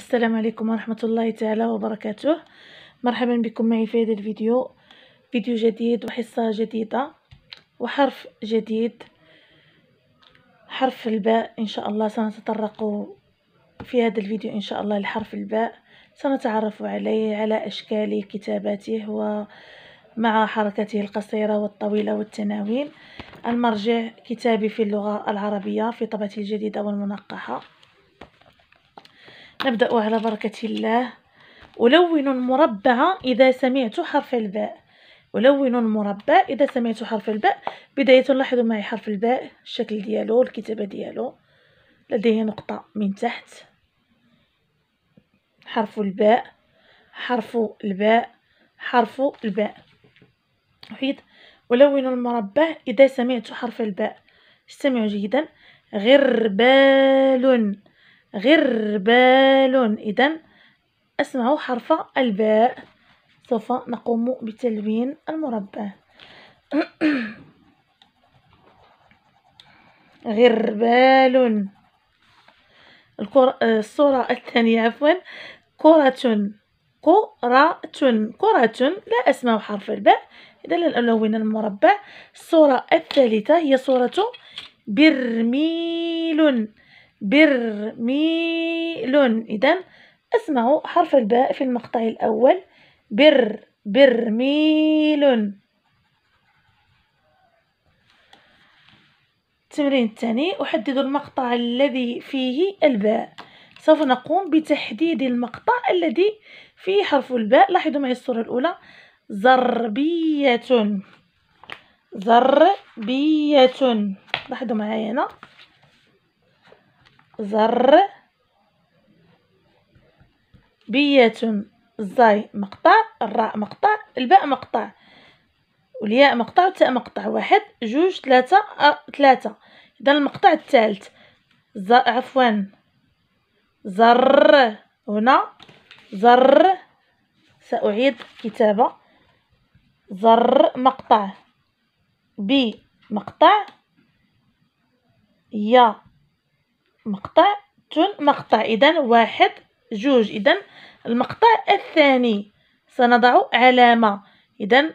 السلام عليكم ورحمة الله تعالى وبركاته مرحبا بكم معي في هذا الفيديو فيديو جديد وحصة جديدة وحرف جديد حرف الباء إن شاء الله سنتطرق في هذا الفيديو إن شاء الله لحرف الباء سنتعرف عليه على أشكال كتاباته ومع حركته القصيرة والطويلة والتناوين المرجع كتابي في اللغة العربية في طبعة الجديدة والمنقحة نبدأ على بركة الله ألون المربع إذا سمعت حرف الباء ألون المربع إذا سمعت حرف الباء بداية لاحظوا معي حرف الباء الشكل ديالو الكتابة ديالو لديه نقطة من تحت حرف الباء حرف الباء حرف الباء وحيد ألون المربع إذا سمعت حرف الباء استمعوا جيدا غربال غربال إذا أسمع حرف الباء سوف نقوم بتلوين المربع غربال الكرة الصورة الثانية عفوا كرة كرة كرة لا أسمع حرف الباء إذا لن ألون المربع الصورة الثالثة هي صورة برميل برميل إذا أسمع حرف الباء في المقطع الأول بر برميل التمرين الثاني أحدد المقطع الذي فيه الباء سوف نقوم بتحديد المقطع الذي فيه حرف الباء لاحظوا معي الصورة الأولى زربية زربية لاحظوا معي هنا زر بياتم الزاي مقطع الراء مقطع الباء مقطع والياء مقطع والتاء مقطع واحد جوج ثلاثة ثلاثة إذا المقطع الثالث ز... عفوا زر هنا زر سأعيد كتابة زر مقطع بي مقطع يا مقطع مقطع إذا واحد جوج إذا المقطع الثاني سنضع علامة إذا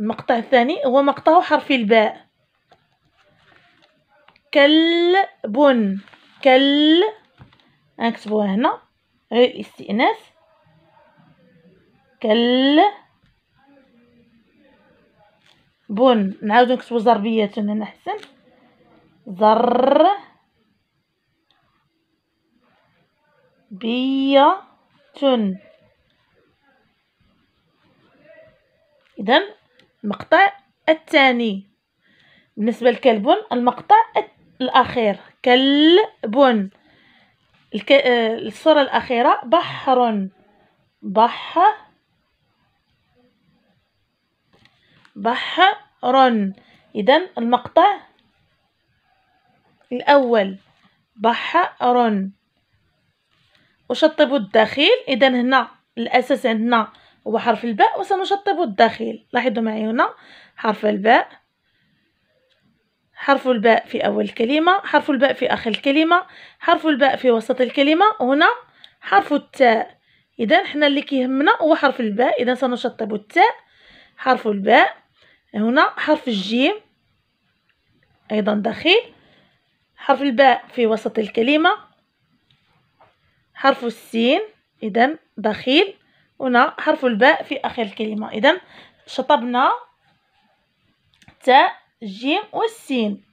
المقطع الثاني هو مقطع حرف الباء كلب كل نكتبوها هنا غير الاستئناس كل بن نعاودو نكتبو زربيه هنا حسن ذر بية إذا المقطع الثاني بالنسبة لكلب المقطع الأخير كلب الك... آه، الصورة الأخيرة بحر بح بحر إذا المقطع الأول بحر أشطب الداخل إذا هنا الأساس عندنا هو حرف الباء وسنشطب الداخل لاحظوا معي هنا حرف الباء حرف الباء في أول كلمة حرف الباء في آخر الكلمة حرف الباء في وسط الكلمة هنا حرف التاء إذا حنا اللي كيهمنا هو حرف الباء إذا سنشطب التاء حرف الباء هنا حرف الجيم أيضا داخل حرف الباء في وسط الكلمة حرف السين إذا دخيل هنا حرف الباء في آخر الكلمة إذا شطبنا تاء جيم والسين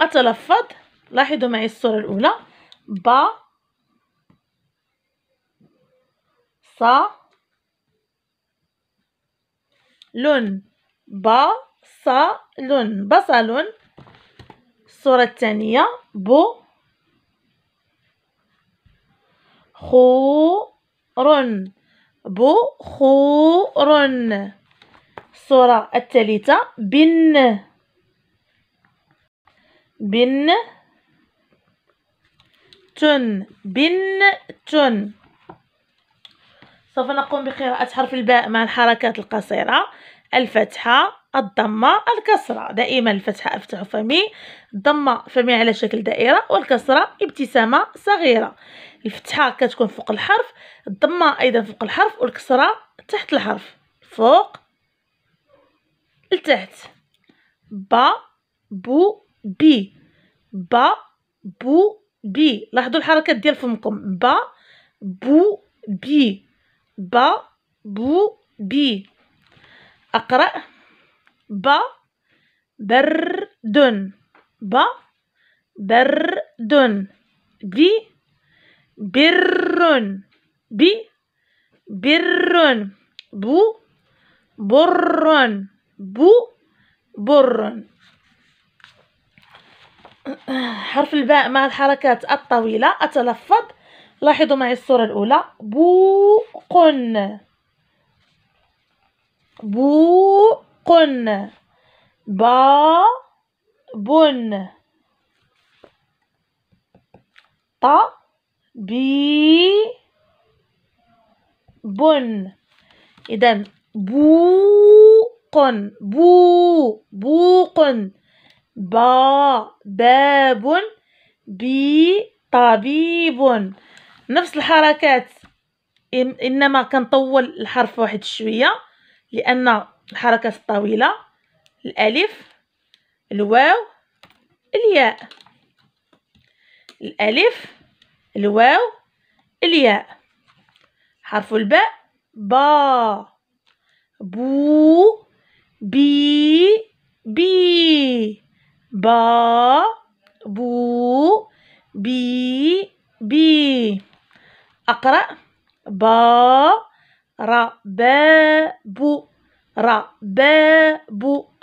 أتلفظ لاحظوا معي الصورة الأولى با صا لون لون بصل الصورة الثانية بو خور رن الصورة الثالثة بن بن تن بن تن سوف نقوم بقراءة حرف الباء مع الحركات القصيرة الفتحة الضمة الكسرة دائما الفتحة أفتح فمي الضمة فمي على شكل دائرة والكسرة ابتسامة صغيرة الفتحة كتكون فوق الحرف الضمة أيضا فوق الحرف والكسرة تحت الحرف فوق لتحت با بو بي با بو بي لاحظوا الحركات ديال فمكم با بو بي با بو بي أقرأ با بردن با بردن بي بر بي بر بو بر بو بر حرف الباء مع الحركات الطويلة أتلفظ لاحظوا معي الصورة الأولى بوق بوق بي طبيب إذا بوق بو بوق با باب بي طبيب نفس الحركات انما كنطول الحرف واحد شويه لان الحركات الطويله الالف الواو الياء الالف الواو الياء حرف الباء با بو بي بي با بو بي بي أقرأ با را بو رباب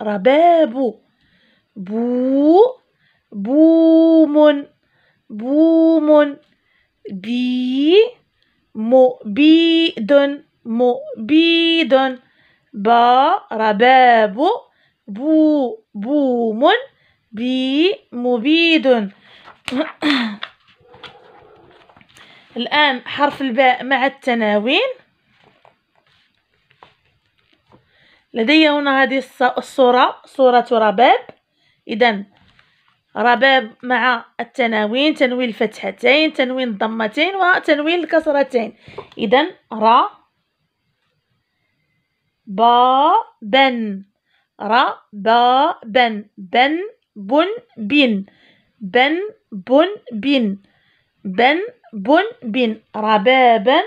رباب بو بوم بوم بي مبيد مبيد با رباب بو بوم بي مبيد الآن حرف الباء مع التناوين لدي هنا هذه الصورة صورة رباب إذا رباب مع التناوين تنوين الفتحتين تنوين الضمتين وتنوين الكسرتين إذا را با بن را با بن بن بن بن بن بن بن بن بن بن ربابا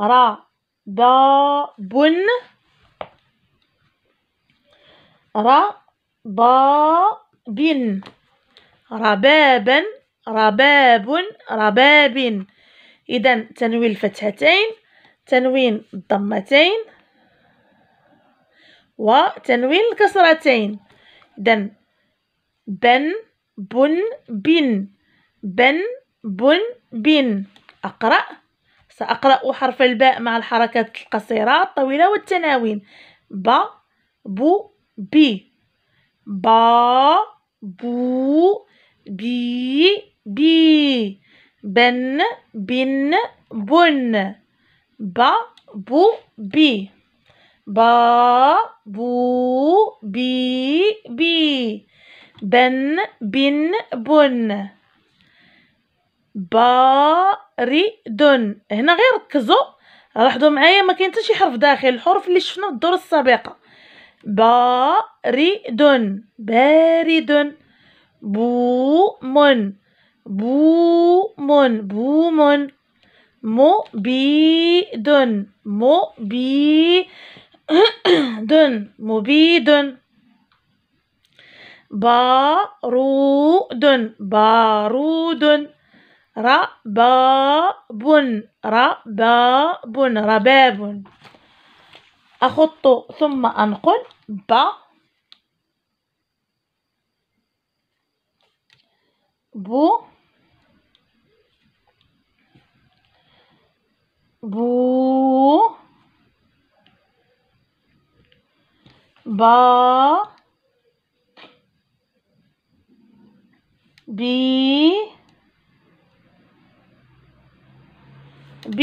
رباب رباب ربابا رباب رباب إذا تنوين الفتحتين تنوين الضمتين وتنوين الكسرتين إذا بن بن بن بن بن بن أقرأ سأقرأ حرف الباء مع الحركات القصيرة الطويلة والتناوين ب بو بي با بو بي بي بن بن بن با بو بي با بو بي بي بن بن بن بارد هنا غير ركزوا لاحظوا معايا ما كاين حتى شي حرف داخل الحروف اللي شفنا في الدور السابقه بارد بارد بوم بوم بوم مبيد مبيد مبيد بارود بارود رباب رباب رباب أخط ثم أنقل ب بو بو با بي ب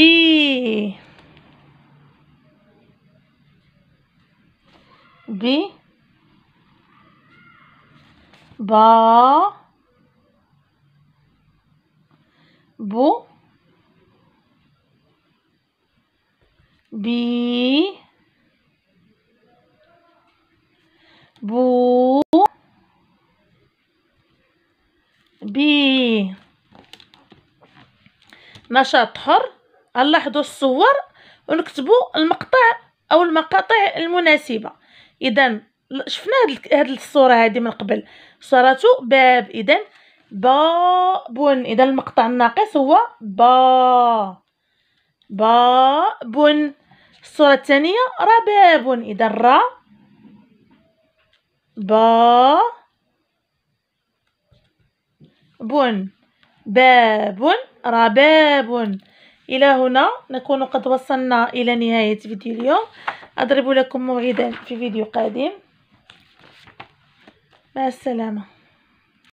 ب با بو بي بو بي نشاط حر نلاحظوا الصور ونكتبوا المقطع او المقاطع المناسبه اذا شفنا هاد الصوره هذه من قبل صورته باب اذا باب اذا المقطع الناقص هو با باب الصوره الثانيه رباب اذا را با بون باب رباب إلى هنا نكون قد وصلنا إلى نهاية فيديو اليوم أضرب لكم موعدا في فيديو قادم مع السلامة